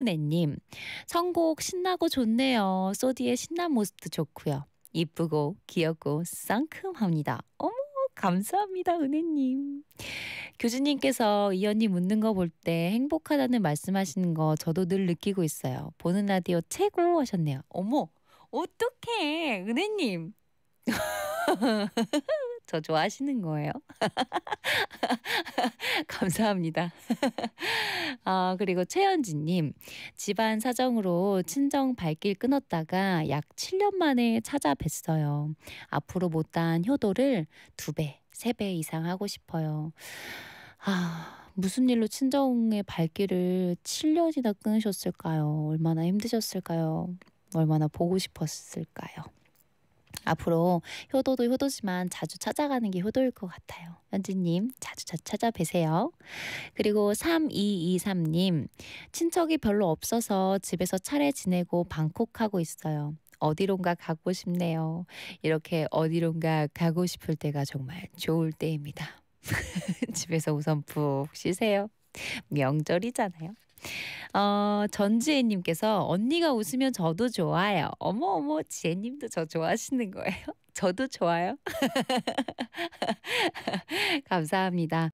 네님 선곡 신나고 좋네요. 소디의 신난 모습도 좋고요. 이쁘고 귀엽고 상큼합니다. 어머 감사합니다 은혜님. 교수님께서 이언니 묻는 거 볼 때 행복하다는 말씀하시는 거 저도 늘 느끼고 있어요. 보는 라디오 최고 하셨네요. 어머 어떡해 은혜님. 저 좋아하시는 거예요? 감사합니다. 어, 그리고 최현진님 집안 사정으로 친정 발길 끊었다가 약 7년 만에 찾아뵀어요. 앞으로 못다한 효도를 두 배, 세 배 이상 하고 싶어요. 아, 무슨 일로 친정의 발길을 7년이나 끊으셨을까요? 얼마나 힘드셨을까요? 얼마나 보고 싶었을까요? 앞으로 효도도 효도지만 자주 찾아가는 게 효도일 것 같아요. 현진님 자주 찾아뵈세요. 그리고 3223님 친척이 별로 없어서 집에서 차례 지내고 방콕하고 있어요. 어디론가 가고 싶네요. 이렇게 어디론가 가고 싶을 때가 정말 좋을 때입니다. 집에서 우선 푹 쉬세요. 명절이잖아요. 어, 전지혜님께서 언니가 웃으면 저도 좋아요. 어머 어머 지혜님도 저 좋아하시는 거예요? 저도 좋아요. 감사합니다.